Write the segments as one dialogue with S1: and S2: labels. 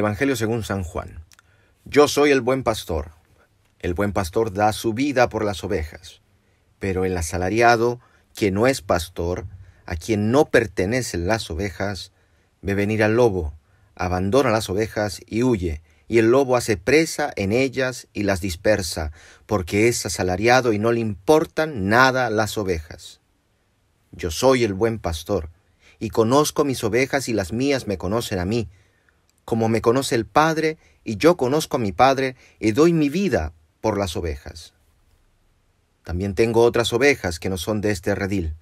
S1: Evangelio según San Juan. Yo soy el buen pastor. El buen pastor da su vida por las ovejas, pero el asalariado, que no es pastor, a quien no pertenecen las ovejas, ve venir al lobo, abandona las ovejas y huye, y el lobo hace presa en ellas y las dispersa, porque es asalariado y no le importan nada las ovejas. Yo soy el buen pastor, y conozco mis ovejas y las mías me conocen a mí, como me conoce el Padre, y yo conozco a mi Padre, y doy mi vida por las ovejas. También tengo otras ovejas que no son de este redil.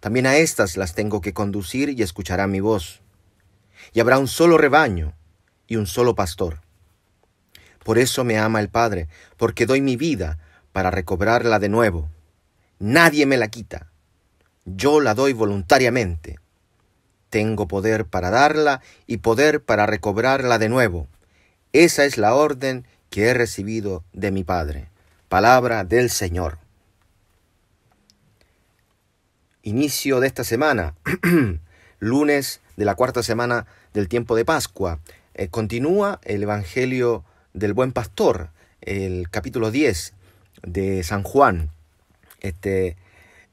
S1: También a estas las tengo que conducir y escuchará mi voz. Y habrá un solo rebaño y un solo pastor. Por eso me ama el Padre, porque doy mi vida para recobrarla de nuevo. Nadie me la quita. Yo la doy voluntariamente tengo poder para darla y poder para recobrarla de nuevo. Esa es la orden que he recibido de mi Padre. Palabra del Señor. Inicio de esta semana, lunes de la cuarta semana del tiempo de Pascua. Eh, continúa el Evangelio del Buen Pastor, el capítulo 10 de San Juan. Este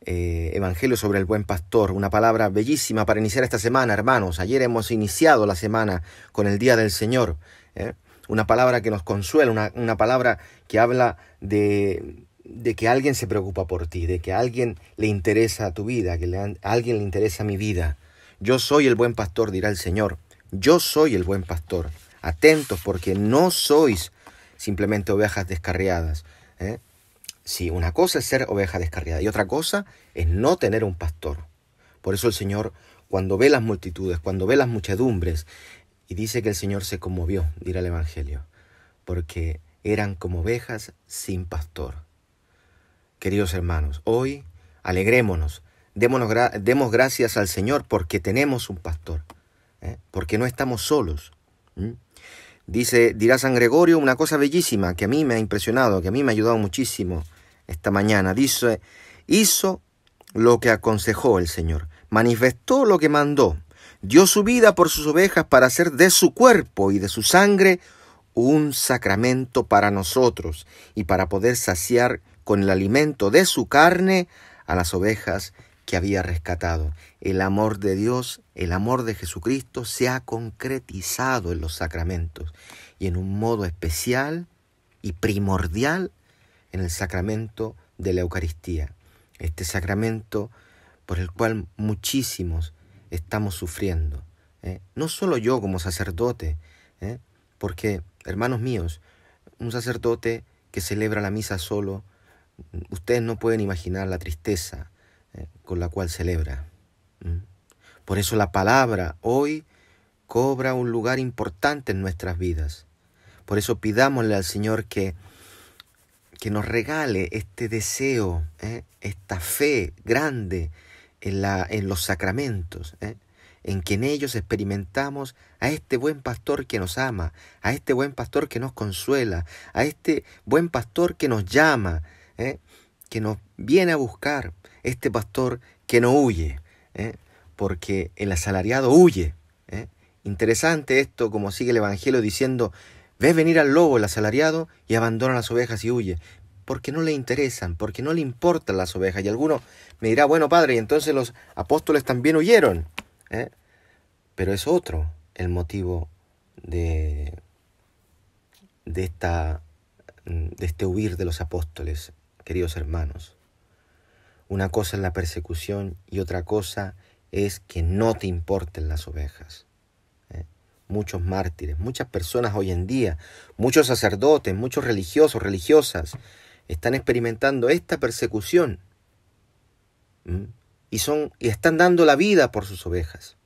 S1: eh, Evangelio sobre el Buen Pastor, una palabra bellísima para iniciar esta semana, hermanos. Ayer hemos iniciado la semana con el Día del Señor, ¿eh? una palabra que nos consuela, una, palabra que habla de, de, que alguien se preocupa por ti, de que alguien le interesa tu vida, que alguien le interesa mi vida. Yo soy el buen pastor, dirá el Señor. Yo soy el buen pastor. Atentos porque no sois simplemente ovejas descarriadas. ¿eh? Si sí, una cosa es ser oveja descarriada y otra cosa es no tener un pastor. Por eso el Señor, cuando ve las multitudes, cuando ve las muchedumbres, y dice que el Señor se conmovió, dirá el Evangelio, porque eran como ovejas sin pastor. Queridos hermanos, hoy alegrémonos, démonos demos gracias al Señor porque tenemos un pastor, ¿eh? porque no estamos solos. Dice, dirá San Gregorio una cosa bellísima que a mí me ha impresionado, que a mí me ha ayudado muchísimo esta mañana. Dice, hizo lo que aconsejó el Señor, manifestó lo que mandó, dio su vida por sus ovejas para hacer de su cuerpo y de su sangre un sacramento para nosotros y para poder saciar con el alimento de su carne a las ovejas que había rescatado. El amor de Dios, el amor de Jesucristo se ha concretizado en los sacramentos y en un modo especial y primordial en el sacramento de la Eucaristía. Este sacramento por el cual muchísimos estamos sufriendo. ¿eh? No solo yo como sacerdote, ¿eh? porque, hermanos míos, un sacerdote que celebra la misa solo, ustedes no pueden imaginar la tristeza, eh, con la cual celebra. Por eso la palabra hoy cobra un lugar importante en nuestras vidas. Por eso pidámosle al Señor que, que nos regale este deseo, ¿eh? esta fe grande en, la, en los sacramentos, ¿eh? en que en ellos experimentamos a este buen pastor que nos ama, a este buen pastor que nos consuela, a este buen pastor que nos llama, que nos viene a buscar, este pastor que no huye, ¿eh? porque el asalariado huye. ¿eh? Interesante esto, como sigue el Evangelio diciendo, ve venir al lobo el asalariado y abandona las ovejas y huye, porque no le interesan, porque no le importan las ovejas. Y alguno me dirá, bueno padre, y entonces los apóstoles también huyeron. ¿eh? Pero es otro el motivo de, de, esta, de este huir de los apóstoles, queridos hermanos. Una cosa es la persecución y otra cosa es que no te importen las ovejas. ¿eh? Muchos mártires, muchas personas hoy en día, muchos sacerdotes, muchos religiosos, religiosas, están experimentando esta persecución y, son, y están dando la vida por sus ovejas.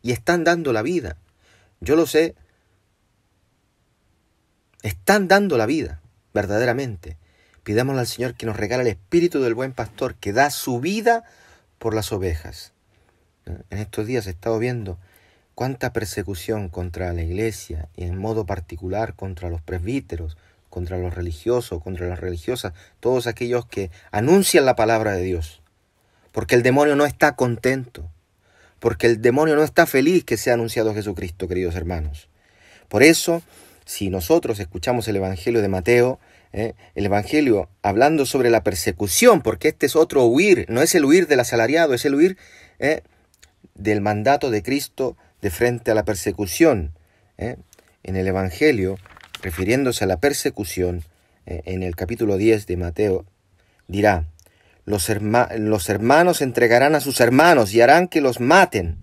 S1: Y están dando la vida. Yo lo sé. Están dando la vida, verdaderamente. Pidámosle al Señor que nos regale el espíritu del buen pastor que da su vida por las ovejas. ¿Eh? En estos días he estado viendo cuánta persecución contra la iglesia y en modo particular contra los presbíteros, contra los religiosos, contra las religiosas, todos aquellos que anuncian la palabra de Dios. Porque el demonio no está contento, porque el demonio no está feliz que sea anunciado Jesucristo, queridos hermanos. Por eso, si nosotros escuchamos el Evangelio de Mateo, ¿eh? El Evangelio, hablando sobre la persecución, porque este es otro huir, no es el huir del asalariado, es el huir ¿eh? del mandato de Cristo de frente a la persecución. ¿eh? En el Evangelio, refiriéndose a la persecución, en el capítulo 10 de Mateo, dirá, los, los hermanos entregarán a sus hermanos y harán que los maten.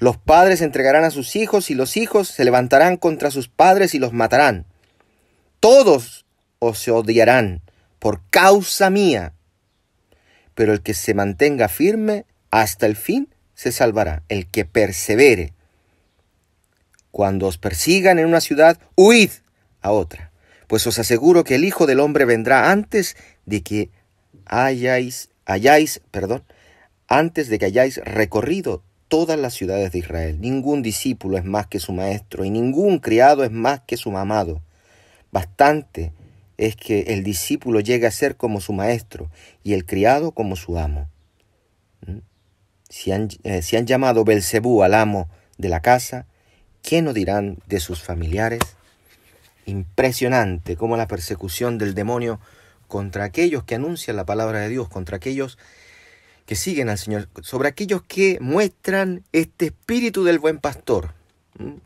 S1: Los padres entregarán a sus hijos y los hijos se levantarán contra sus padres y los matarán. Todos os se odiarán por causa mía. Pero el que se mantenga firme hasta el fin se salvará, el que persevere. Cuando os persigan en una ciudad, huid a otra, pues os aseguro que el Hijo del Hombre vendrá antes de que hayáis, hayáis, perdón, antes de que hayáis recorrido todas las ciudades de Israel. Ningún discípulo es más que su maestro y ningún criado es más que su mamado. Bastante es que el discípulo llegue a ser como su maestro y el criado como su amo. ¿Mm? Eh, si han, llamado Belcebú al amo de la casa, ¿qué no dirán de sus familiares? Impresionante como la persecución del demonio contra aquellos que anuncian la palabra de Dios, contra aquellos que siguen al Señor, sobre aquellos que muestran este espíritu del buen pastor. ¿Mm?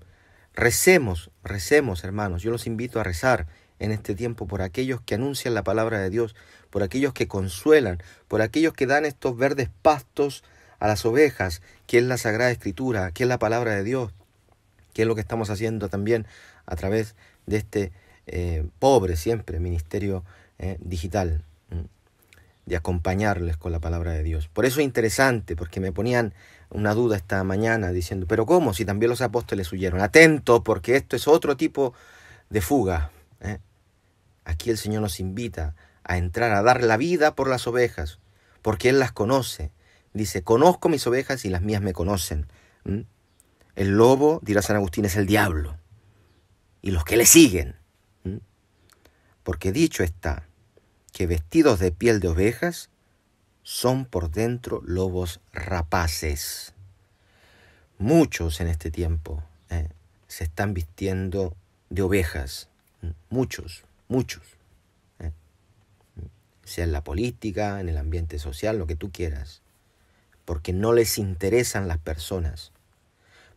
S1: Recemos, recemos hermanos, yo los invito a rezar en este tiempo por aquellos que anuncian la palabra de Dios, por aquellos que consuelan, por aquellos que dan estos verdes pastos a las ovejas, que es la Sagrada Escritura, que es la palabra de Dios, que es lo que estamos haciendo también a través de este eh, pobre siempre ministerio eh, digital, mm, de acompañarles con la palabra de Dios. Por eso es interesante, porque me ponían una duda esta mañana diciendo, pero ¿cómo? Si también los apóstoles huyeron. Atento, porque esto es otro tipo de fuga. Aquí el Señor nos invita a entrar a dar la vida por las ovejas, porque Él las conoce. Dice, conozco mis ovejas y las mías me conocen. ¿Mm? El lobo, dirá San Agustín, es el diablo. Y los que le siguen. ¿Mm? Porque dicho está, que vestidos de piel de ovejas son por dentro lobos rapaces. Muchos en este tiempo ¿eh? se están vistiendo de ovejas, ¿Mm? muchos muchos. ¿eh? Sea en la política, en el ambiente social, lo que tú quieras. Porque no les interesan las personas.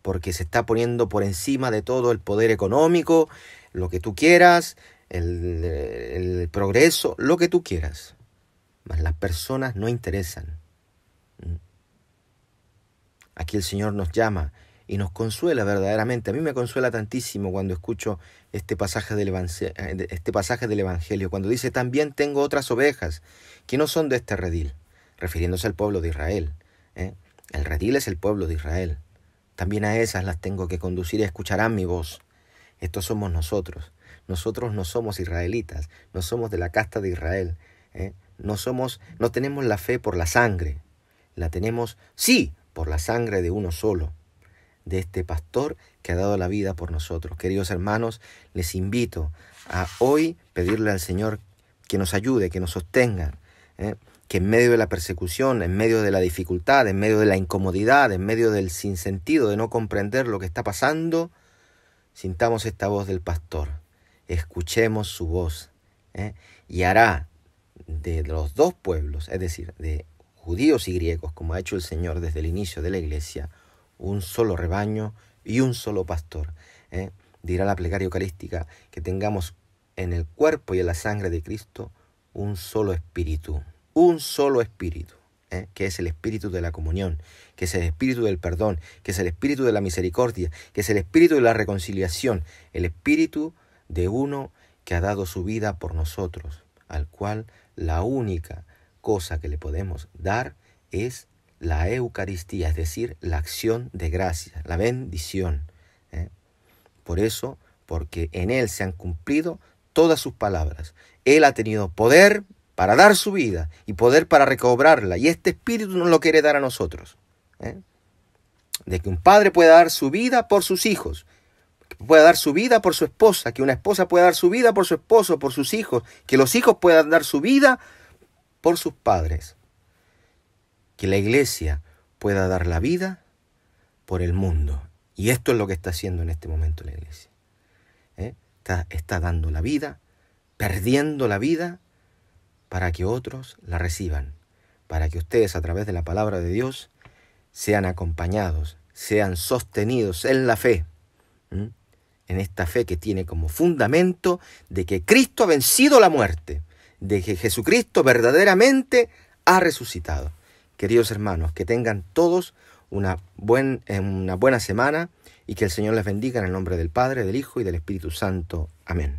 S1: Porque se está poniendo por encima de todo el poder económico, lo que tú quieras, el, progreso, lo que tú quieras. Mas las personas no interesan. ¿Mm? Aquí el Señor nos llama y nos consuela verdaderamente. A mí me consuela tantísimo cuando escucho este pasaje del, Evangelio, eh, este pasaje del Evangelio, cuando dice, también tengo otras ovejas que no son de este redil, refiriéndose al pueblo de Israel. ¿eh? El redil es el pueblo de Israel. También a esas las tengo que conducir y escucharán mi voz. Estos somos nosotros. Nosotros no somos israelitas, no somos de la casta de Israel. ¿eh? No somos, no tenemos la fe por la sangre. La tenemos, sí, por la sangre de uno solo, de este pastor que ha dado la vida por nosotros. Queridos hermanos, les invito a hoy pedirle al Señor que nos ayude, que nos sostenga, ¿eh? que en medio de la persecución, en medio de la dificultad, en medio de la incomodidad, en medio del sinsentido de no comprender lo que está pasando, sintamos esta voz del pastor, escuchemos su voz ¿eh? y hará de los dos pueblos, es decir, de judíos y griegos, como ha hecho el Señor desde el inicio de la iglesia, un solo rebaño y un solo pastor. ¿eh? Dirá la plegaria eucarística que tengamos en el cuerpo y en la sangre de Cristo un solo espíritu, un solo espíritu, ¿eh? que es el espíritu de la comunión, que es el espíritu del perdón, que es el espíritu de la misericordia, que es el espíritu de la reconciliación, el espíritu de uno que ha dado su vida por nosotros, al cual la única cosa que le podemos dar es la Eucaristía, es decir, la acción de gracia, la bendición. ¿eh? Por eso, porque en Él se han cumplido todas sus palabras. Él ha tenido poder para dar su vida y poder para recobrarla. Y este espíritu nos lo quiere dar a nosotros. ¿eh? De que un padre pueda dar su vida por sus hijos, que pueda dar su vida por su esposa, que una esposa pueda dar su vida por su esposo, por sus hijos, que los hijos puedan dar su vida por sus padres que la iglesia pueda dar la vida por el mundo. Y esto es lo que está haciendo en este momento la iglesia. ¿eh? Está, dando la vida, perdiendo la vida, para que otros la reciban, para que ustedes a través de la palabra de Dios sean acompañados, sean sostenidos en la fe, en esta fe que tiene como fundamento de que Cristo ha vencido la muerte, de que Jesucristo verdaderamente ha resucitado queridos hermanos, que tengan todos una, eh, una buena semana y que el Señor les bendiga en el nombre del Padre, del Hijo y del Espíritu Santo. Amén.